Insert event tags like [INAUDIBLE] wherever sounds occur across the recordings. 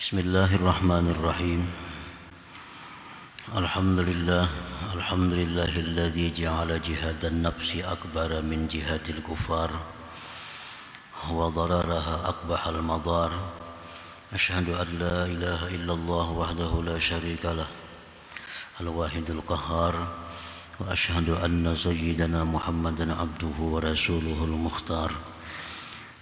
بسم الله الرحمن الرحيم الحمد لله الحمد لله الذي جعل جهاد النفس أكبر من جهاد الكفار وضررها أقبح المضار أشهد أن لا إله إلا الله وحده لا شريك له الواحد القهار وأشهد أن سيدنا محمدا عبده ورسوله المختار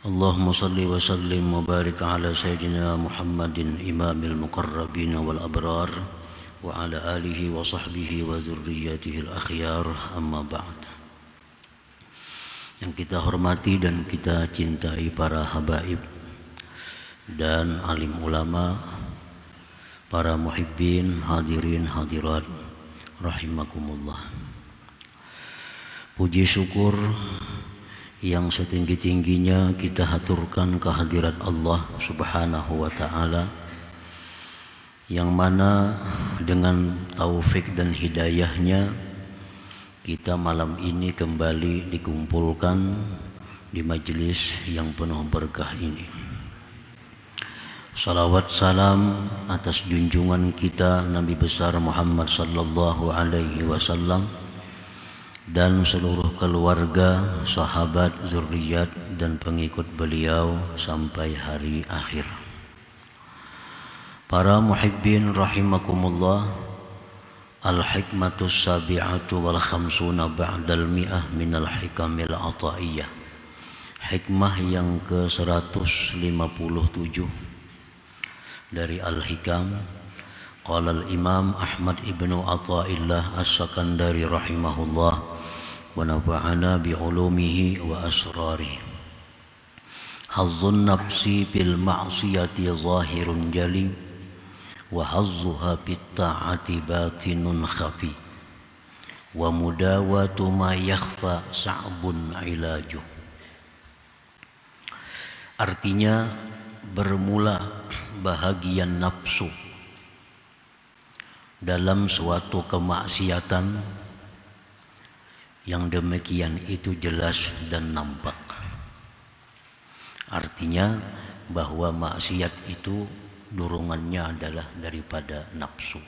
اللهم صل وسلم وبارك على سيدنا محمد إمام المقربين والأبرار وعلى آله وصحبه وذريته الأخيار أما بعد yang kita hormati dan kita cintai para habaib dan alim ulama para muhibbin hadirin hadirat rahimakumullah puji syukur yang setinggi-tingginya kita haturkan kehadiran Allah Subhanahu wa taala yang mana dengan taufik dan hidayahnya kita malam ini kembali dikumpulkan di majelis yang penuh berkah ini. Salawat salam atas junjungan kita Nabi besar Muhammad sallallahu alaihi wasallam dan seluruh keluarga, sahabat, zuriat, dan pengikut beliau sampai hari akhir. Para muhibbin rahimakumullah, Al-hikmatus sabi'atu wal khamsuna ba'dal mi'ah min al hikamil ata'iyah. Hikmah yang ke-157 dari Al-Hikam Qala al-Imam Ahmad ibnu Athaillah As-Sakandari rahimahullah ونفعنا بعلومه وأسراره حظ النفس بالمعصية ظاهر جلي وحظها بالطاعة باطن خفي ومداواة ما يخفى صعب علاجه Artinya bermula bahagian nafsu dalam suatu kemaksiatan yang demikian itu jelas dan nampak. Artinya bahwa maksiat itu dorongannya adalah daripada nafsu.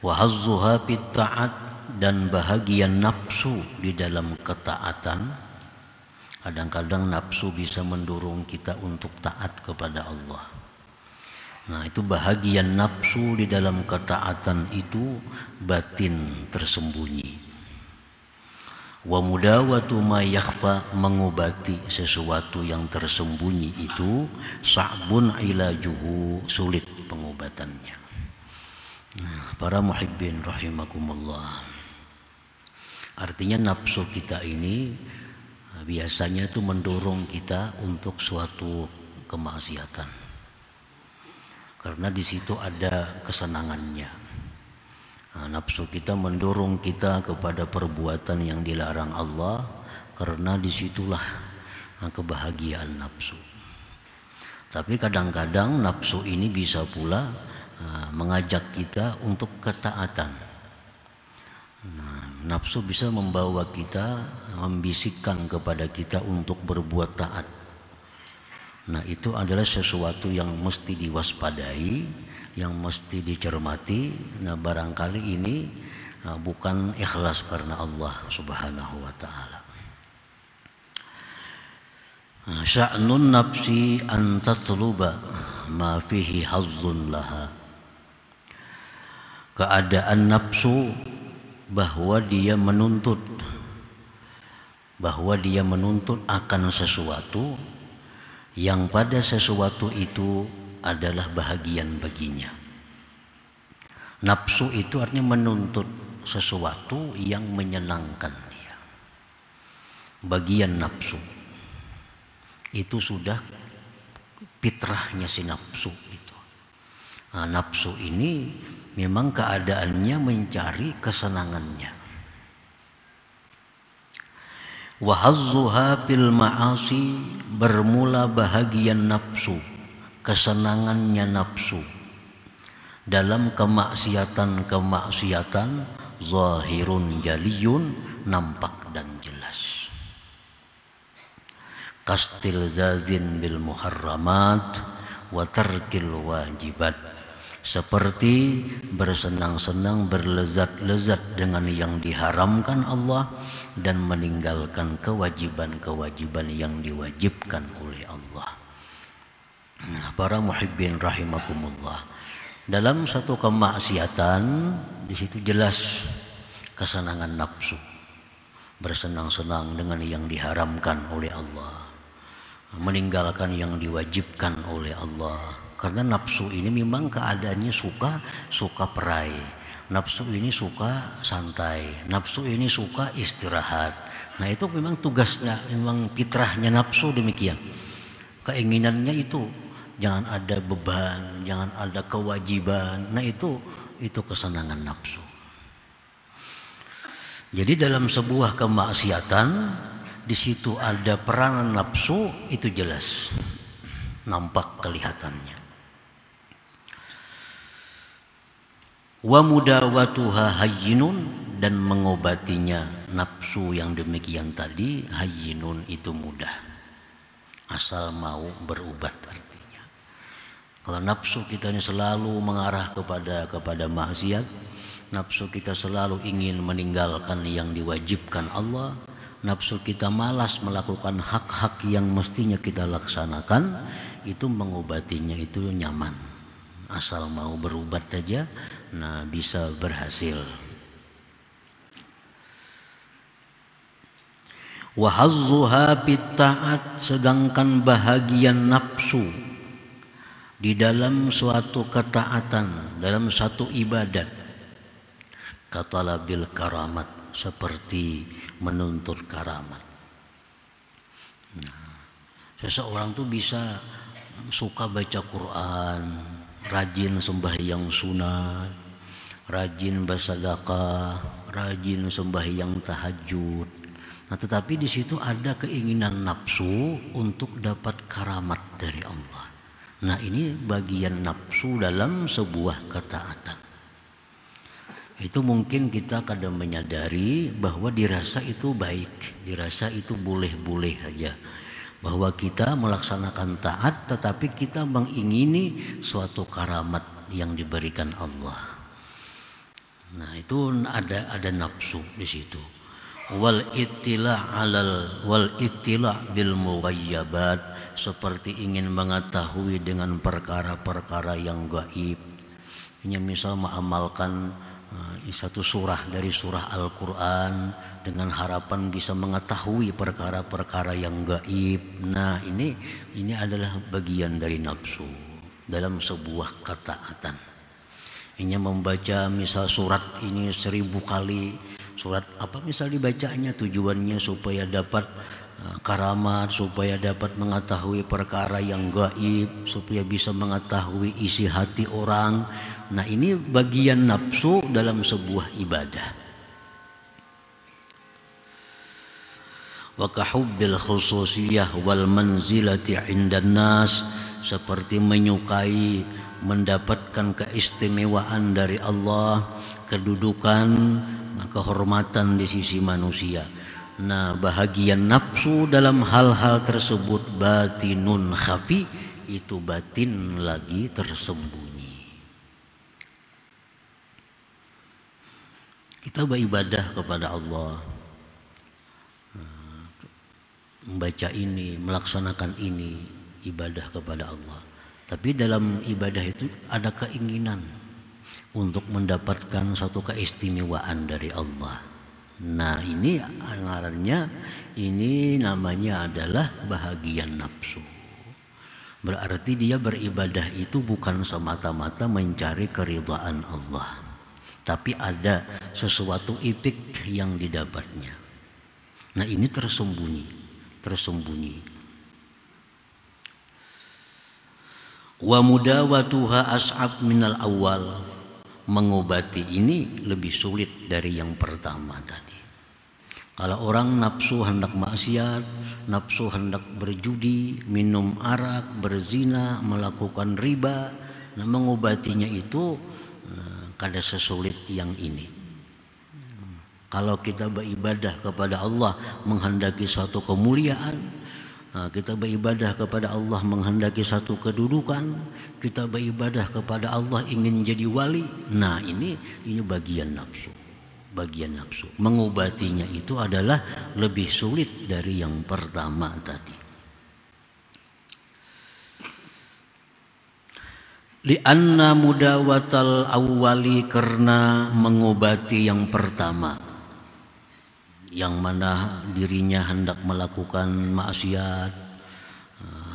Wahazzuha ta'at dan bahagian nafsu di dalam ketaatan Kadang-kadang nafsu bisa mendorong kita untuk taat kepada Allah Nah itu bahagian nafsu di dalam ketaatan itu batin tersembunyi. Wa mudawatu ma yakhfa mengobati sesuatu yang tersembunyi itu sa'bun juhu sulit pengobatannya. Nah, para muhibbin rahimakumullah. Artinya nafsu kita ini biasanya itu mendorong kita untuk suatu kemaksiatan karena di situ ada kesenangannya. Nah, nafsu kita mendorong kita kepada perbuatan yang dilarang Allah karena disitulah nah, kebahagiaan nafsu. Tapi kadang-kadang nafsu ini bisa pula nah, mengajak kita untuk ketaatan. Nah, nafsu bisa membawa kita, membisikkan kepada kita untuk berbuat taat Nah itu adalah sesuatu yang mesti diwaspadai, yang mesti dicermati. Nah barangkali ini ah, bukan ikhlas karena Allah Subhanahu wa taala. Ah, sya'nun nafsi an tatluba ma fihi hazzun laha. Keadaan nafsu bahwa dia menuntut bahwa dia menuntut akan sesuatu yang pada sesuatu itu adalah bahagian baginya. Nafsu itu artinya menuntut sesuatu yang menyenangkan dia. Bagian nafsu itu sudah fitrahnya si nafsu itu. Nah, nafsu ini memang keadaannya mencari kesenangannya Wahazzuha bil ma'asi bermula bahagian nafsu, kesenangannya nafsu. Dalam kemaksiatan-kemaksiatan, zahirun jaliyun, nampak dan jelas. Kastil zazin bil muharramat, wa tarkil wajibat seperti bersenang-senang berlezat-lezat dengan yang diharamkan Allah dan meninggalkan kewajiban-kewajiban yang diwajibkan oleh Allah. Nah, para muhibbin rahimakumullah. Dalam satu kemaksiatan di situ jelas kesenangan nafsu. Bersenang-senang dengan yang diharamkan oleh Allah. Meninggalkan yang diwajibkan oleh Allah karena nafsu ini memang keadaannya suka suka perai. Nafsu ini suka santai, nafsu ini suka istirahat. Nah, itu memang tugasnya, memang fitrahnya nafsu demikian. Keinginannya itu jangan ada beban, jangan ada kewajiban. Nah, itu itu kesenangan nafsu. Jadi dalam sebuah kemaksiatan di situ ada peranan nafsu itu jelas nampak kelihatannya. wa mudawatuha hayyinun dan mengobatinya nafsu yang demikian tadi hayyinun itu mudah asal mau berubat artinya kalau nafsu kita ini selalu mengarah kepada kepada maksiat nafsu kita selalu ingin meninggalkan yang diwajibkan Allah nafsu kita malas melakukan hak-hak yang mestinya kita laksanakan itu mengobatinya itu nyaman asal mau berubat saja nah bisa berhasil wahazzuha bitta'at sedangkan bahagian nafsu di dalam suatu ketaatan dalam satu ibadat katalah bil karamat seperti menuntut karamat nah, seseorang tuh bisa suka baca Quran rajin sembahyang sunat rajin bersedekah, rajin sembahyang tahajud. Nah, tetapi di situ ada keinginan nafsu untuk dapat karamat dari Allah. Nah, ini bagian nafsu dalam sebuah ketaatan. Itu mungkin kita kadang menyadari bahwa dirasa itu baik, dirasa itu boleh-boleh saja. Bahwa kita melaksanakan taat tetapi kita mengingini suatu karamat yang diberikan Allah. Nah itu ada ada nafsu di situ. Wal itila alal wal itila bil muwayyabat seperti ingin mengetahui dengan perkara-perkara yang gaib. Ini misal mengamalkan eh, satu surah dari surah Al-Quran dengan harapan bisa mengetahui perkara-perkara yang gaib. Nah ini ini adalah bagian dari nafsu dalam sebuah ketaatan hanya membaca misal surat ini seribu kali surat apa misal dibacanya tujuannya supaya dapat eh, karamat supaya dapat mengetahui perkara yang gaib supaya bisa mengetahui isi hati orang nah ini bagian nafsu dalam sebuah ibadah wa kahubbil khususiyah wal manzilati indan nas seperti menyukai mendapatkan keistimewaan dari Allah, kedudukan, kehormatan di sisi manusia. Nah, bahagian nafsu dalam hal-hal tersebut batinun khafi itu batin lagi tersembunyi. Kita beribadah kepada Allah. Nah, membaca ini, melaksanakan ini, ibadah kepada Allah tapi dalam ibadah itu ada keinginan untuk mendapatkan satu keistimewaan dari Allah. Nah ini angarannya ini namanya adalah bahagian nafsu. Berarti dia beribadah itu bukan semata-mata mencari keridhaan Allah. Tapi ada sesuatu ipik yang didapatnya. Nah ini tersembunyi, tersembunyi wa mudawatuha as'ab minal awal mengobati ini lebih sulit dari yang pertama tadi kalau orang nafsu hendak maksiat nafsu hendak berjudi minum arak berzina melakukan riba nah mengobatinya itu nah, kada sesulit yang ini kalau kita beribadah kepada Allah menghendaki suatu kemuliaan Nah, kita beribadah kepada Allah menghendaki satu kedudukan, kita beribadah kepada Allah ingin jadi wali. Nah, ini ini bagian nafsu. Bagian nafsu. Mengobatinya itu adalah lebih sulit dari yang pertama tadi. Lianna mudawatal awali karena mengobati yang pertama yang mana dirinya hendak melakukan maksiat,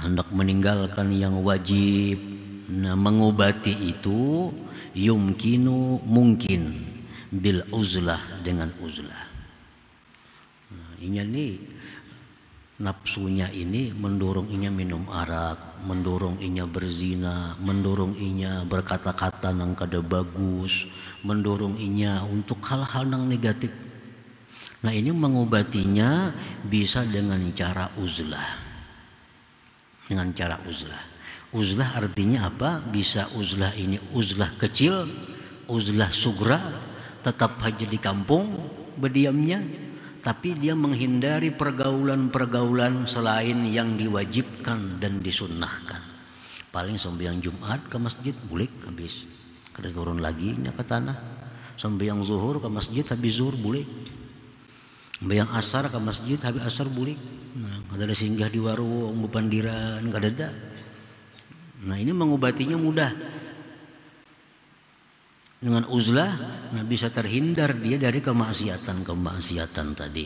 hendak meninggalkan yang wajib. Nah, mengobati itu yumkinu mungkin bil uzlah dengan uzlah. Nah, inya nih nafsunya ini mendorong inya minum arak, mendorong inya berzina, mendorong inya berkata-kata nang kada bagus, mendorong inya untuk hal-hal nang negatif Nah ini mengobatinya bisa dengan cara uzlah. Dengan cara uzlah. Uzlah artinya apa? Bisa uzlah ini uzlah kecil, uzlah sugra, tetap haji di kampung berdiamnya, tapi dia menghindari pergaulan-pergaulan selain yang diwajibkan dan disunnahkan. Paling yang Jumat ke masjid, bulik habis. Kada turun lagi ke tanah. yang zuhur ke masjid habis zuhur bulik. Bayang asar ke masjid, habis asar bulik. Nah, ada singgah di warung, bupandiran, gak ada. Nah ini mengobatinya mudah. Dengan uzlah, nah bisa terhindar dia dari kemaksiatan-kemaksiatan tadi.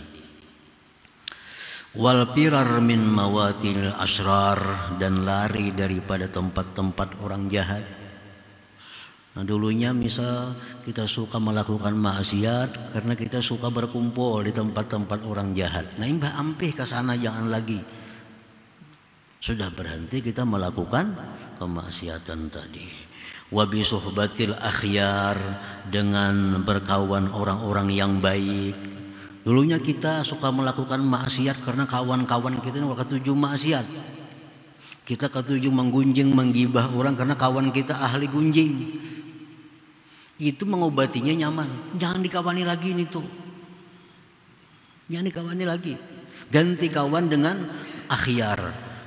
Wal pirar min mawatil asrar dan lari daripada tempat-tempat orang jahat Nah, dulunya misal kita suka melakukan maksiat karena kita suka berkumpul di tempat-tempat orang jahat. Nah mbah ampih ke sana jangan lagi. Sudah berhenti kita melakukan kemaksiatan tadi. Wabi suhbatil akhyar dengan berkawan orang-orang yang baik. Dulunya kita suka melakukan maksiat karena kawan-kawan kita ini ketujuh maksiat. Kita ketujuh menggunjing, menggibah orang karena kawan kita ahli gunjing itu mengobatinya nyaman. Jangan dikawani lagi ini tuh. Jangan dikawani lagi. Ganti kawan dengan akhyar.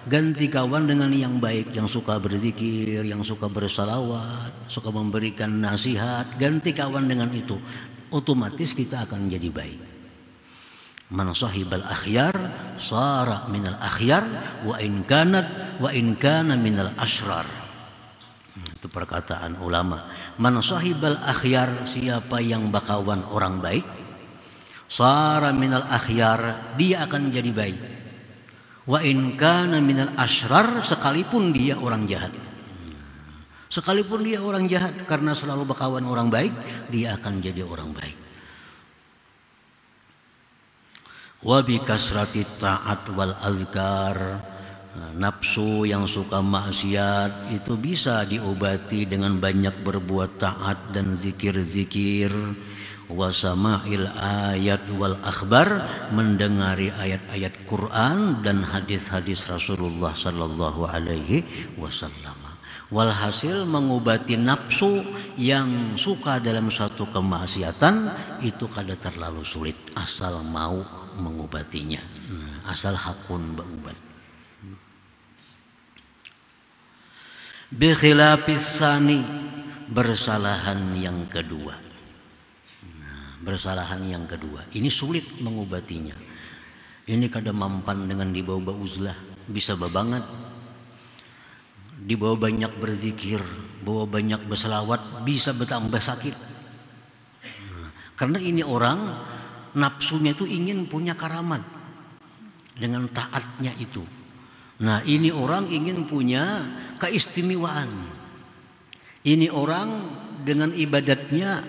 Ganti kawan dengan yang baik, yang suka berzikir, yang suka bersalawat, suka memberikan nasihat. Ganti kawan dengan itu. Otomatis kita akan jadi baik. Man sahibal akhyar sara minal akhyar wa in kanat wa in kana minal asrar itu perkataan ulama man sahibal akhyar siapa yang bakawan orang baik sara minal akhyar dia akan jadi baik wa in kana minal ashrar sekalipun dia orang jahat sekalipun dia orang jahat karena selalu bakawan orang baik dia akan jadi orang baik wa bi kasrati ta'at wal azkar Nah, nafsu yang suka maksiat itu bisa diobati dengan banyak berbuat taat dan zikir-zikir wasama'il ayat wal akhbar mendengari ayat-ayat Quran dan hadis-hadis Rasulullah sallallahu alaihi wasallam walhasil mengobati nafsu yang suka dalam satu kemaksiatan itu kada terlalu sulit asal mau mengobatinya nah, asal hakun berubat Bikhilapisani bersalahan yang kedua. Nah, bersalahan yang kedua. Ini sulit mengobatinya. Ini kadang mampan dengan dibawa uzlah, bisa babangat. Dibawa banyak berzikir, bawa banyak berselawat, bisa bertambah sakit. Nah, karena ini orang nafsunya itu ingin punya karamat dengan taatnya itu Nah ini orang ingin punya keistimewaan. Ini orang dengan ibadatnya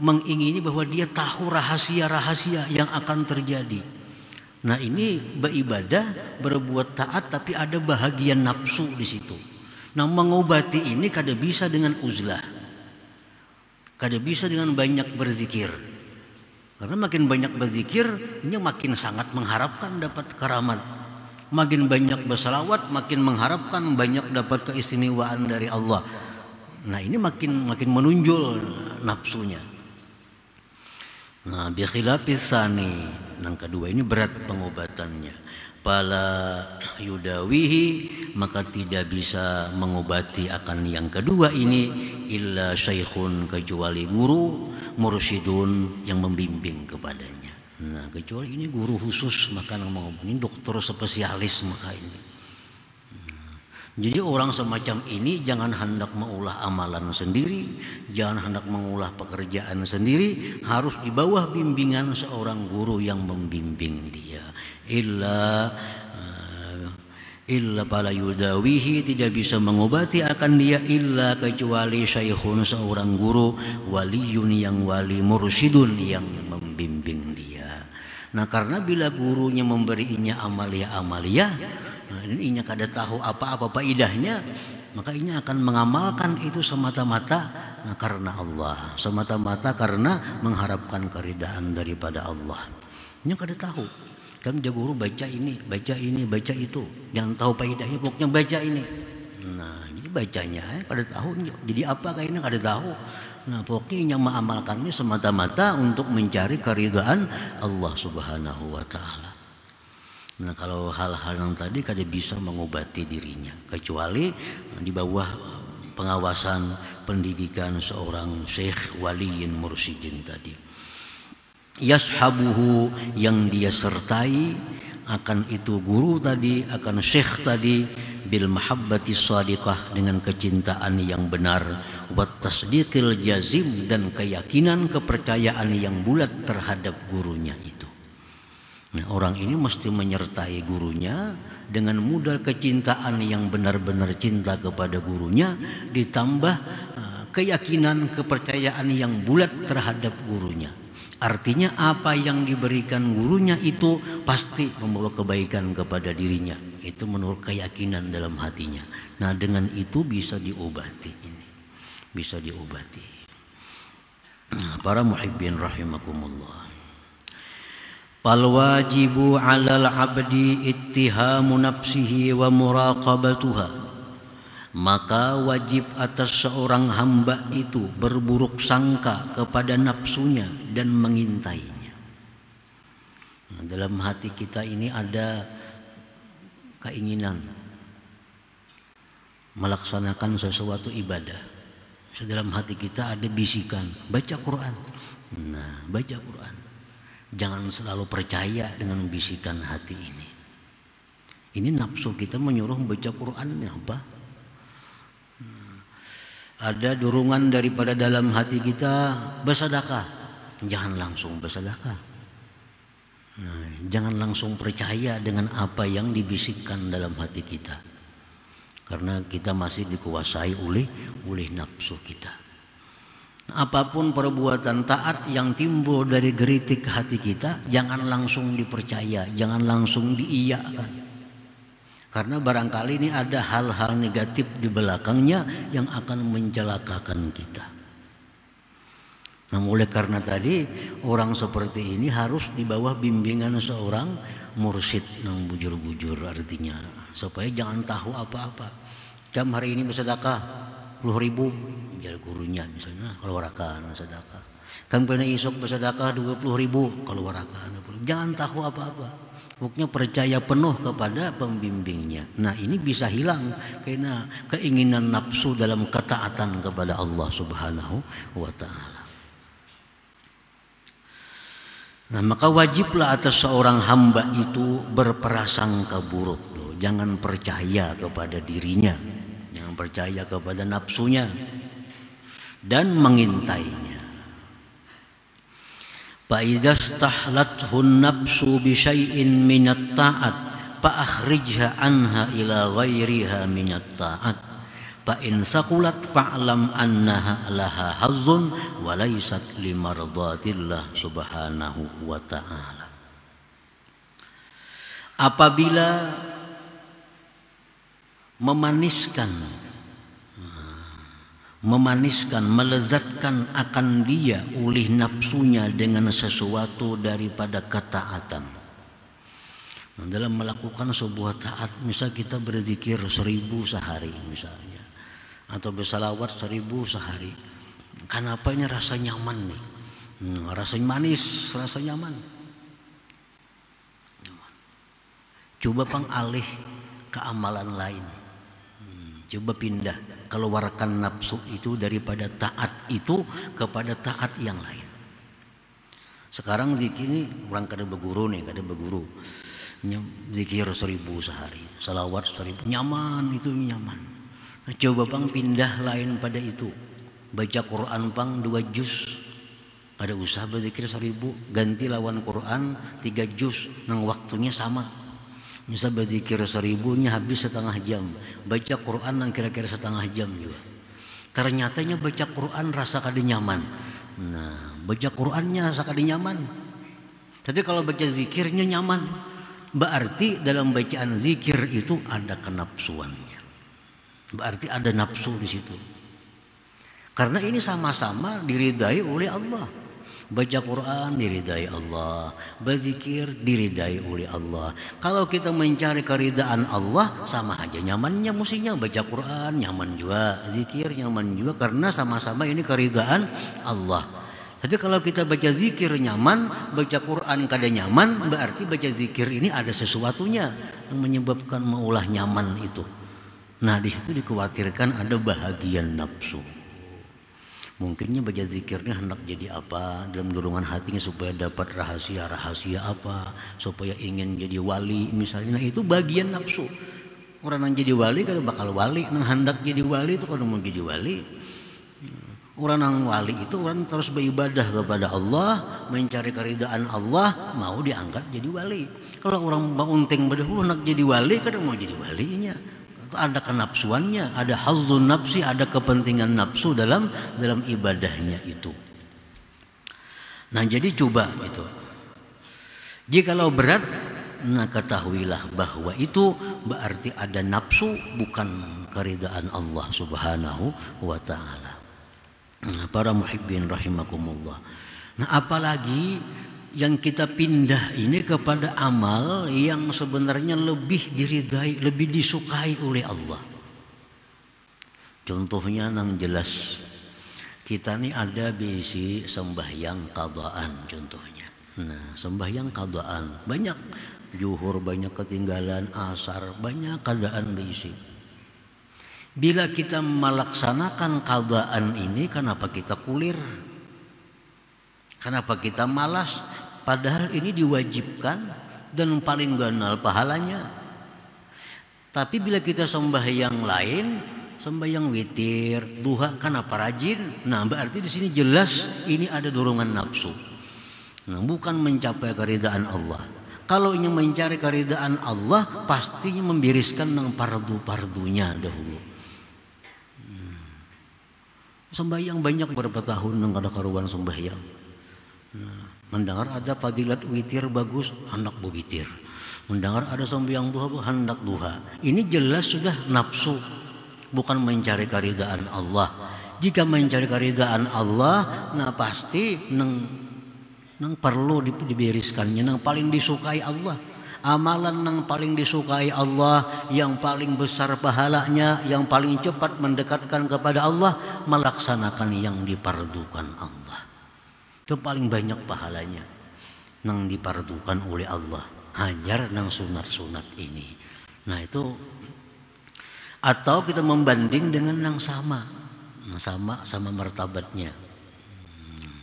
mengingini bahwa dia tahu rahasia-rahasia yang akan terjadi. Nah ini beribadah, berbuat taat tapi ada bahagian nafsu di situ. Nah mengobati ini kada bisa dengan uzlah. Kada bisa dengan banyak berzikir. Karena makin banyak berzikir, ini makin sangat mengharapkan dapat keramat makin banyak bersalawat makin mengharapkan banyak dapat keistimewaan dari Allah nah ini makin makin menunjul nafsunya nah bikhilapisani yang kedua ini berat pengobatannya pala yudawihi maka tidak bisa mengobati akan yang kedua ini illa syaikhun kecuali guru mursyidun yang membimbing kepadanya Nah, kecuali ini guru khusus maka mau ini dokter spesialis maka ini. Nah, jadi orang semacam ini jangan hendak mengulah amalan sendiri, jangan hendak mengulah pekerjaan sendiri, harus di bawah bimbingan seorang guru yang membimbing dia. Illa eh, illa pala yudawihi tidak bisa mengobati akan dia illa kecuali syaikhun seorang guru waliyun yang wali mursidun yang membimbing dia Nah karena bila gurunya memberinya amalia-amalia, nah, dan inya kada tahu apa-apa idahnya maka inya akan mengamalkan itu semata-mata nah, karena Allah, semata-mata karena mengharapkan keridaan daripada Allah. Inya kada tahu. Kan dia guru baca ini, baca ini, baca itu. Yang tahu faidahnya pokoknya baca ini. Nah, ini bacanya ya, eh, pada tahu jadi apa kayaknya kada tahu. Nah, pokoknya yang mengamalkannya semata-mata untuk mencari keridhaan Allah Subhanahu wa taala. Nah, kalau hal-hal yang tadi kada bisa mengobati dirinya kecuali di bawah pengawasan pendidikan seorang syekh waliyin mursidin tadi. Yashabuhu yang dia sertai akan itu guru tadi, akan syekh tadi bil mahabbati sadiqah dengan kecintaan yang benar wa tasdiqil jazim dan keyakinan kepercayaan yang bulat terhadap gurunya itu. Nah, orang ini mesti menyertai gurunya dengan modal kecintaan yang benar-benar cinta kepada gurunya ditambah eh, keyakinan kepercayaan yang bulat terhadap gurunya. Artinya apa yang diberikan gurunya itu pasti membawa kebaikan kepada dirinya. Itu menurut keyakinan dalam hatinya. Nah dengan itu bisa diobati ini. Bisa diobati. Nah, para muhibbin rahimakumullah. Fal wajibu 'alal 'abdi ittihamu nafsihi wa muraqabatuha maka wajib atas seorang hamba itu berburuk sangka kepada nafsunya dan mengintainya. Nah, dalam hati kita ini ada keinginan melaksanakan sesuatu ibadah. Dalam hati kita ada bisikan, baca Quran. Nah, baca Quran. Jangan selalu percaya dengan bisikan hati ini. Ini nafsu kita menyuruh baca Quran apa? ada dorongan daripada dalam hati kita bersedekah jangan langsung bersedekah nah, jangan langsung percaya dengan apa yang dibisikkan dalam hati kita karena kita masih dikuasai oleh oleh nafsu kita apapun perbuatan taat yang timbul dari geritik hati kita jangan langsung dipercaya jangan langsung diiyakan karena barangkali ini ada hal-hal negatif di belakangnya yang akan mencelakakan kita. Namun oleh karena tadi orang seperti ini harus di bawah bimbingan seorang mursid yang bujur-bujur artinya supaya jangan tahu apa-apa. Jam hari ini bersedekah 10 ribu jadi gurunya misalnya kalau warakan bersedekah. Kamu punya isok bersedekah 20 ribu kalau warakan. Jangan tahu apa-apa. Muknya percaya penuh kepada pembimbingnya. Nah ini bisa hilang karena keinginan nafsu dalam ketaatan kepada Allah Subhanahu wa Ta'ala. Nah maka wajiblah atas seorang hamba itu berprasangka buruk. Jangan percaya kepada dirinya. Jangan percaya kepada nafsunya. Dan mengintainya. فإذا استحلته النفس بشيء من الطاعة فأخرجها عنها إلى غيرها من الطاعة فإن ثقلت فاعلم أنها لها حظ وليست لمرضات الله سبحانه وتعالى Apabila memaniskan memaniskan, melezatkan akan dia oleh nafsunya dengan sesuatu daripada ketaatan. dalam melakukan sebuah taat, misal kita berzikir seribu sehari misalnya, atau bersalawat seribu sehari, kenapa ini rasa nyaman nih? Hmm, rasa manis, rasa nyaman. Coba alih ke amalan lain. Hmm, coba pindah keluarkan nafsu itu daripada taat itu kepada taat yang lain. Sekarang zikir ini orang kada berguru nih, kada berguru. Zikir seribu sehari, salawat seribu, nyaman itu nyaman. Nah, coba bang pindah lain pada itu. Baca Quran bang dua juz. Pada usaha berzikir seribu, ganti lawan Quran tiga juz, nang waktunya sama. Misal berzikir seribunya habis setengah jam. Baca Quran yang kira-kira setengah jam juga. Ternyatanya baca Quran rasa kada nyaman. Nah, baca Qurannya rasa kada nyaman. Tapi kalau baca zikirnya nyaman. Berarti dalam bacaan zikir itu ada kenapsuannya. Berarti ada nafsu di situ. Karena ini sama-sama diridai oleh Allah. Baca Quran diridai Allah, berzikir diridai oleh Allah. Kalau kita mencari keridaan Allah sama aja nyamannya musinya baca Quran nyaman juga, zikir nyaman juga karena sama-sama ini keridaan Allah. Tapi kalau kita baca zikir nyaman, baca Quran kada nyaman, berarti baca zikir ini ada sesuatunya yang menyebabkan maulah nyaman itu. Nah, di situ dikhawatirkan ada bahagian nafsu mungkinnya baca zikirnya hendak jadi apa dalam dorongan hatinya supaya dapat rahasia-rahasia apa supaya ingin jadi wali misalnya nah, itu bagian nafsu orang yang jadi wali kalau bakal wali yang hendak jadi wali itu kalau mau jadi wali orang yang wali itu orang terus beribadah kepada Allah mencari keridaan Allah mau diangkat jadi wali kalau orang unting berdua hendak jadi wali kalau mau jadi walinya ada kenapsuannya, ada hazun nafsi, ada kepentingan nafsu dalam dalam ibadahnya itu. Nah, jadi coba itu. Jikalau berat, nah ketahuilah bahwa itu berarti ada nafsu bukan keridaan Allah Subhanahu wa taala. Nah, para muhibbin rahimakumullah. Nah, apalagi yang kita pindah ini kepada amal yang sebenarnya lebih diridai, lebih disukai oleh Allah. Contohnya nang jelas kita ini ada bisi sembahyang kadaan contohnya. Nah, sembahyang kadaan banyak juhur banyak ketinggalan asar banyak kadoan bisi. Bila kita melaksanakan kadaan ini kenapa kita kulir? Kenapa kita malas? Padahal ini diwajibkan dan paling ganal pahalanya. Tapi bila kita sembah yang lain, sembah yang witir, duha kenapa rajin? Nah, berarti di sini jelas ini ada dorongan nafsu. Nah, bukan mencapai keridaan Allah. Kalau ingin mencari keridaan Allah, pastinya membiriskan dengan pardu-pardunya dahulu. Hmm. Sembahyang banyak berapa tahun nang ada karuan sembahyang. Nah, Mendengar ada fadilat witir bagus, hendak berwitir. Mendengar ada sembahyang duha, hendak duha. Ini jelas sudah nafsu, bukan mencari keridaan Allah. Jika mencari keridaan Allah, nah pasti neng neng perlu dibiriskannya neng paling disukai Allah. Amalan yang paling disukai Allah, yang paling besar pahalanya, yang paling cepat mendekatkan kepada Allah, melaksanakan yang diperdukan Allah. Itu paling banyak pahalanya. yang dipardukan oleh Allah. Hanyar nang sunat-sunat ini. Nah itu atau kita membanding dengan yang sama nah, sama sama martabatnya hmm,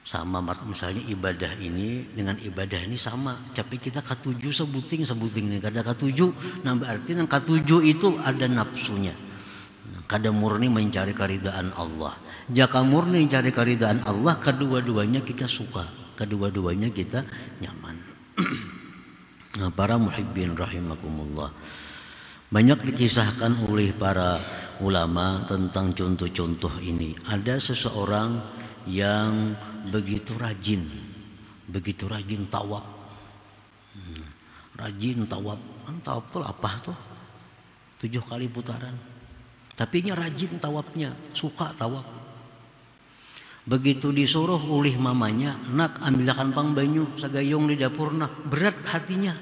sama misalnya ibadah ini dengan ibadah ini sama tapi kita katuju sebuting sebuting ini kada katuju nah berarti yang katuju itu ada nafsunya Kadang murni mencari keridaan Allah. Jaka murni mencari keridaan Allah, kedua-duanya kita suka, kedua-duanya kita nyaman. [CLEARS THROAT] nah, para muhibbin rahimakumullah. Banyak dikisahkan oleh para ulama tentang contoh-contoh ini. Ada seseorang yang begitu rajin, begitu rajin tawab. Hmm, rajin tawab, Entah kan apa tuh? Tujuh kali putaran tapi nya rajin tawafnya, suka tawaf. Begitu disuruh oleh mamanya, nak ambilkan pang banyu sagayong di dapur nak, berat hatinya.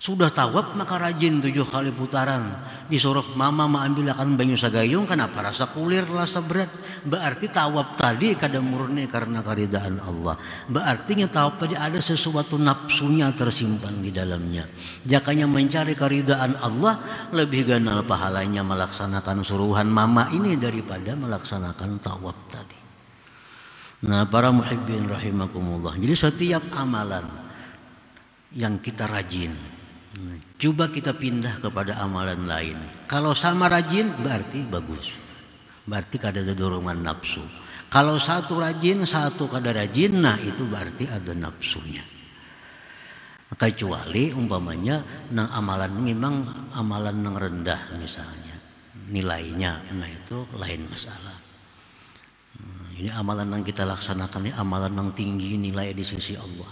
Sudah tawab maka rajin tujuh kali putaran. disuruh mama mengambil akan banyu sagayung apa rasa kulir rasa berat. Berarti tawab tadi kada murni karena keridaan Allah. Berarti tawab tadi ada sesuatu nafsunya tersimpan di dalamnya. Jakanya mencari keridaan Allah lebih ganal pahalanya melaksanakan suruhan mama ini daripada melaksanakan tawab tadi. Nah para muhibbin rahimakumullah. Jadi setiap amalan yang kita rajin, Coba kita pindah kepada amalan lain. Kalau sama rajin berarti bagus. Berarti ada dorongan nafsu. Kalau satu rajin, satu kada rajin, nah itu berarti ada nafsunya. Kecuali umpamanya nang amalan memang amalan nang rendah misalnya nilainya, nah itu lain masalah. Hmm, ini amalan yang kita laksanakan ini amalan yang tinggi nilai di sisi Allah.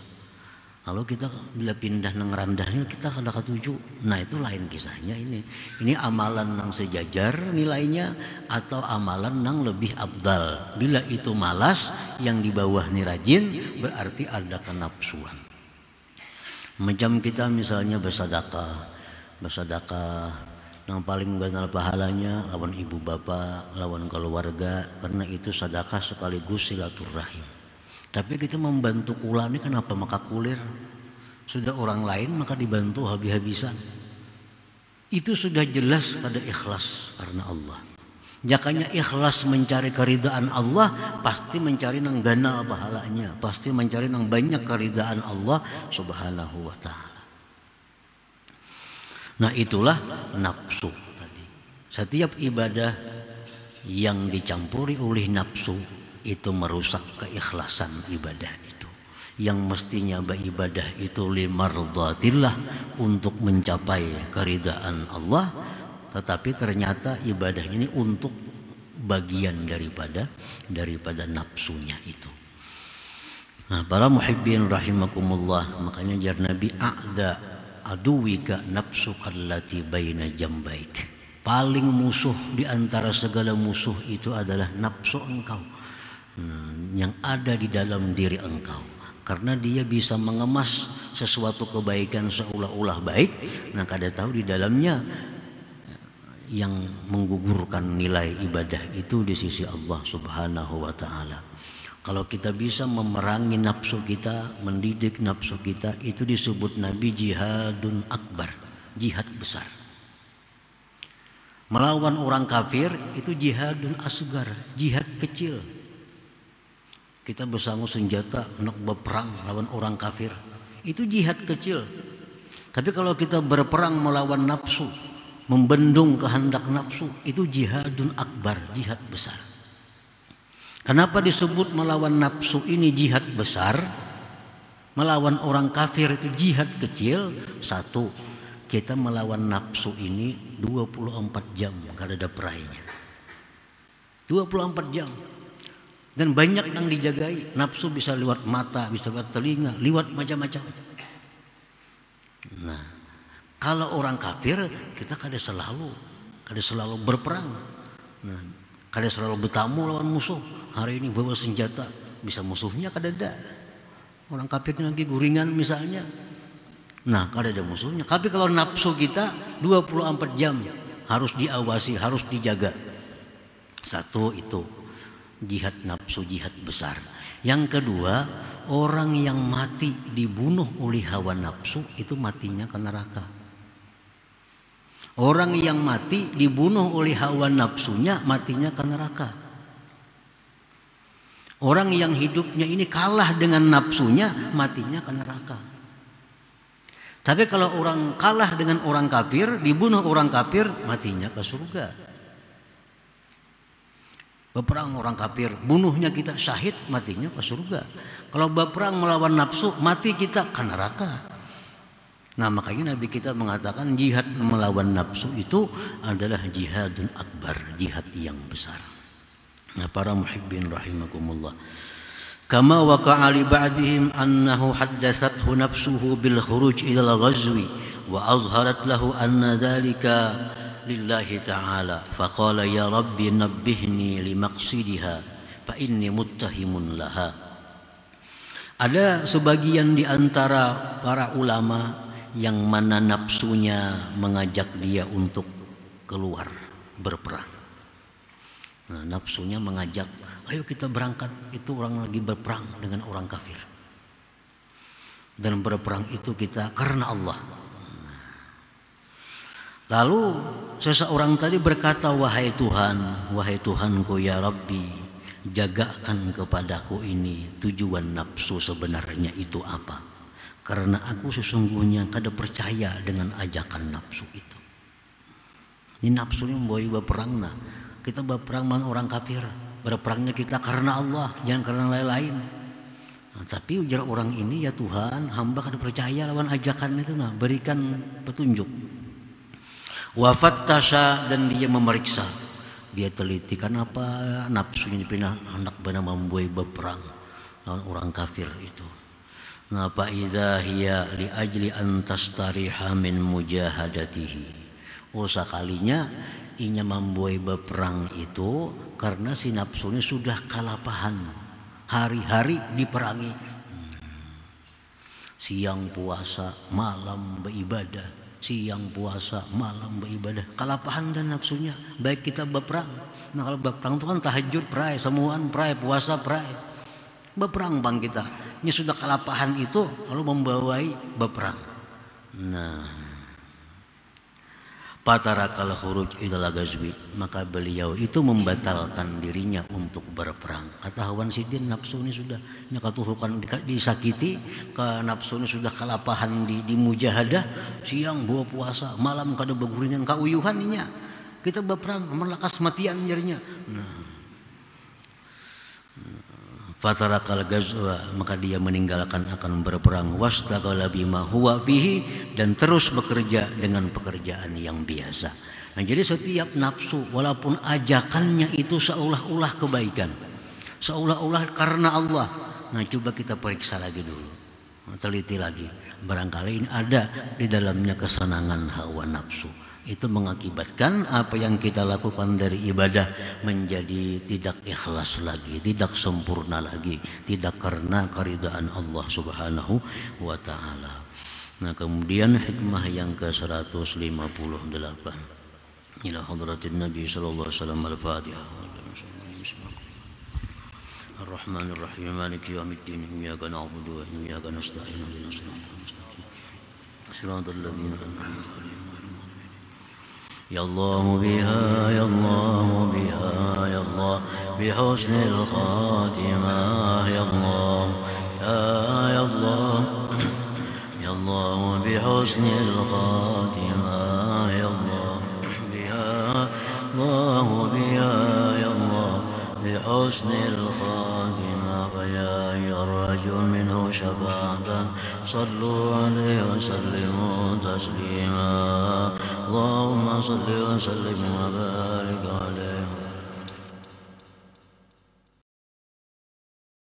Kalau kita bila pindah nang randahnya kita kada ketuju Nah itu lain kisahnya ini. Ini amalan nang sejajar nilainya atau amalan nang lebih abdal. Bila itu malas yang di bawah ni rajin berarti ada kenapsuan. Macam kita misalnya bersedekah, bersedekah yang paling banyak pahalanya lawan ibu bapa, lawan keluarga karena itu sedekah sekaligus silaturahim. Tapi kita membantu kula ini kenapa maka kulir? Sudah orang lain maka dibantu habis-habisan. Itu sudah jelas pada ikhlas karena Allah. Jakanya ikhlas mencari keridaan Allah pasti mencari nang ganal pahalanya, pasti mencari nang banyak keridaan Allah Subhanahu wa taala. Nah, itulah nafsu tadi. Setiap ibadah yang dicampuri oleh nafsu itu merusak keikhlasan ibadah itu yang mestinya beribadah itu lima limardatillah untuk mencapai keridaan Allah tetapi ternyata ibadah ini untuk bagian daripada daripada nafsunya itu nah para muhibbin rahimakumullah makanya jar Nabi a'da aduwika nafsuka bayna baina baik. paling musuh di antara segala musuh itu adalah nafsu engkau Hmm, yang ada di dalam diri engkau karena dia bisa mengemas sesuatu kebaikan seolah-olah baik nah kada tahu di dalamnya yang menggugurkan nilai ibadah itu di sisi Allah Subhanahu wa taala. Kalau kita bisa memerangi nafsu kita, mendidik nafsu kita, itu disebut Nabi jihadun akbar, jihad besar. Melawan orang kafir itu jihadun asgar, jihad kecil. Kita bersama senjata untuk berperang lawan orang kafir. Itu jihad kecil. Tapi kalau kita berperang melawan nafsu, membendung kehendak nafsu, itu jihadun akbar, jihad besar. Kenapa disebut melawan nafsu ini jihad besar? Melawan orang kafir itu jihad kecil. Satu, kita melawan nafsu ini 24 jam gak ada perainya. 24 jam. Dan banyak yang dijagai. Nafsu bisa lewat mata, bisa lewat telinga, lewat macam-macam. Nah, kalau orang kafir, kita kada selalu, kada selalu berperang. Nah, kada selalu bertamu lawan musuh. Hari ini bawa senjata, bisa musuhnya kada ada. Orang kafir lagi guringan misalnya. Nah, kada ada musuhnya. Tapi kalau nafsu kita 24 jam harus diawasi, harus dijaga. Satu itu jihad nafsu jihad besar yang kedua orang yang mati dibunuh oleh hawa nafsu itu matinya ke neraka orang yang mati dibunuh oleh hawa nafsunya matinya ke neraka orang yang hidupnya ini kalah dengan nafsunya matinya ke neraka tapi kalau orang kalah dengan orang kafir dibunuh orang kafir matinya ke surga Berperang orang kafir, bunuhnya kita syahid, matinya ke surga. Kalau berperang melawan nafsu, mati kita ke neraka. Nah makanya Nabi kita mengatakan jihad melawan nafsu itu adalah jihadun akbar, jihad yang besar. Nah para muhibbin rahimakumullah. Kama waqa'a li ba'dihim annahu haddathathu nafsuhu bil khuruj ila al-ghazwi wa azharat lahu anna dhalika لله ta'ala فقال ya rabbi نبهني لمقصدها فإني متهم لها. ada sebagian di antara para ulama yang mana nafsunya mengajak dia untuk keluar berperang. Nah, nafsunya mengajak, ayo kita berangkat. Itu orang lagi berperang dengan orang kafir. Dan berperang itu kita karena Allah, Lalu seseorang tadi berkata, "Wahai Tuhan, wahai Tuhanku ya Rabbi, jagakan kepadaku ini tujuan nafsu sebenarnya itu apa?" Karena aku sesungguhnya kada percaya dengan ajakan nafsu itu. Ini nafsu ini membawa iba perang nah. Kita berperang dengan orang kafir. Berperangnya kita karena Allah, jangan karena lain-lain. Nah, tapi ujar orang ini ya Tuhan, hamba kada percaya lawan ajakan itu nah, berikan petunjuk wafat tasha dan dia memeriksa dia teliti kenapa nafsunya pindah anak benar membuai berperang lawan orang kafir itu Napa iza hiya li ajli an tastariha min mujahadatihi. Oh kalinya inya membuai berperang itu karena si nafsunya sudah kalapahan. Hari-hari diperangi. Hmm. Siang puasa, malam beribadah, siang puasa, malam beribadah. Kalapahan dan nafsunya. Baik kita berperang. Nah kalau berperang itu kan tahajud pray semuaan pray puasa pray Berperang bang kita. Ini sudah kalapahan itu lalu membawai berperang. Nah Fatarakal khuruj idal gazwi maka beliau itu membatalkan dirinya untuk berperang. Kata Hawan Sidin nafsu ini sudah ini disakiti, ke nafsu ini sudah kelapahan di, di mujahadah, siang buah puasa, malam kada beguringan kauyuhan ini, Kita berperang melakas matian jarinya. Nah, Fatarakal gazwa maka dia meninggalkan akan berperang wastaqala bima huwa fihi dan terus bekerja dengan pekerjaan yang biasa. Nah, jadi setiap nafsu walaupun ajakannya itu seolah-olah kebaikan, seolah-olah karena Allah. Nah, coba kita periksa lagi dulu. Nah, teliti lagi. Barangkali ini ada di dalamnya kesenangan hawa nafsu itu mengakibatkan apa yang kita lakukan dari ibadah menjadi tidak ikhlas lagi, tidak sempurna lagi, tidak karena keridaan Allah Subhanahu wa taala. Nah, kemudian hikmah yang ke-158. Ila hadratin Nabi sallallahu alaihi wasallam al-Fatihah. الرحمن الرحيم مالك يوم الدين إياك نعبد وإياك نستعين اهدنا الصراط المستقيم صراط الذين أنعمت عليهم يا الله بها يا الله بها يا الله بحسن الخاتمة يا الله يا الله يا الله بحسن الخاتمة يا الله بها الله بها يا الله بحسن الخاتمة فيا أيها الرجل منه شبعة صلوا عليه وسلموا تسليما اللهم صل وسلم وبارك عليه